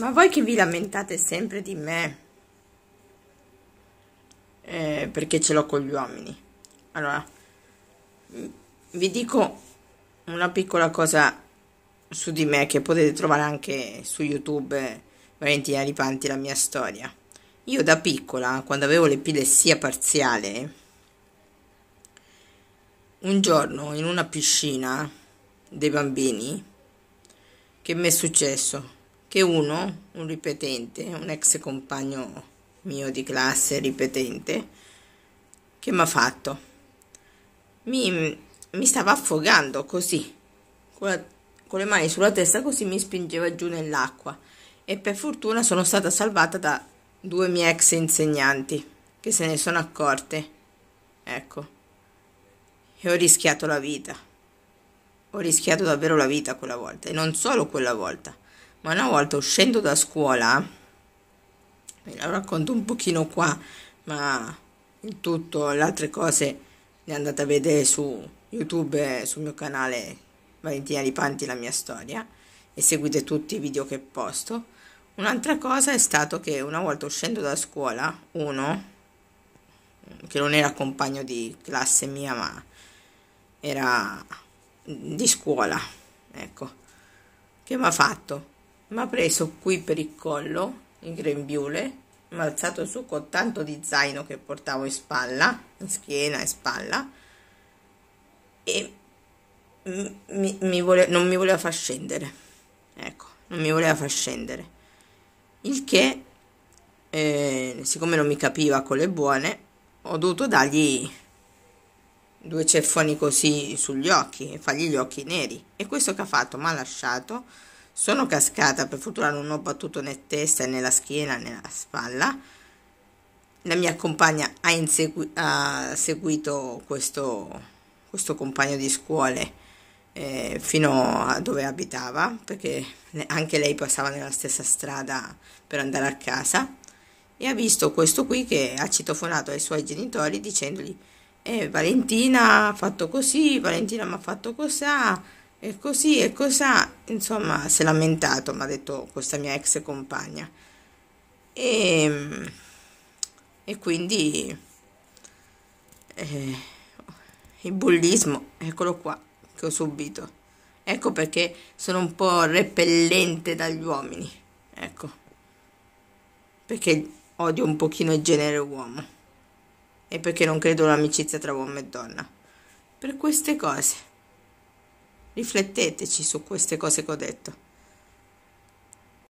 Ma voi che vi lamentate sempre di me? Eh, perché ce l'ho con gli uomini. Allora, mm, vi dico una piccola cosa su di me che potete trovare anche su YouTube, eh, Valentina Ripanti, la mia storia. Io da piccola, quando avevo l'epilessia parziale, un giorno in una piscina dei bambini, che mi è successo? che uno, un ripetente, un ex compagno mio di classe ripetente, che mi ha fatto. Mi, mi stava affogando così, con, la, con le mani sulla testa così mi spingeva giù nell'acqua e per fortuna sono stata salvata da due miei ex insegnanti che se ne sono accorte. Ecco. E ho rischiato la vita. Ho rischiato davvero la vita quella volta e non solo quella volta ma una volta uscendo da scuola, ve la racconto un pochino qua, ma il tutto, le altre cose le andate a vedere su YouTube, sul mio canale Valentina Ripanti, la mia storia, e seguite tutti i video che posto. Un'altra cosa è stato che una volta uscendo da scuola, uno, che non era compagno di classe mia, ma era di scuola, ecco, che mi ha fatto? ha preso qui per il collo, il grembiule, mi ha alzato su con tanto di zaino che portavo in spalla, in schiena e spalla, e mi, mi vole, non mi voleva far scendere. Ecco, non mi voleva far scendere. Il che, eh, siccome non mi capiva con le buone, ho dovuto dargli due ceffoni così sugli occhi e fargli gli occhi neri. E questo che ha fatto? Mi ha lasciato sono cascata, per fortuna non ho battuto né testa né la schiena né la spalla. La mia compagna ha, insegui- ha seguito questo, questo, compagno di scuole eh, fino a dove abitava, perché anche lei passava nella stessa strada per andare a casa e ha visto questo qui che ha citofonato ai suoi genitori dicendogli eh, Valentina ha fatto così, Valentina mi ha fatto così e così e cosa, insomma, si è lamentato, mi ha detto questa mia ex compagna. E, ehm, e quindi eh, il bullismo, eccolo qua, che ho subito. Ecco perché sono un po' repellente dagli uomini, ecco, perché odio un pochino il genere uomo e perché non credo all'amicizia tra uomo e donna. Per queste cose. Rifletteteci su queste cose che ho detto.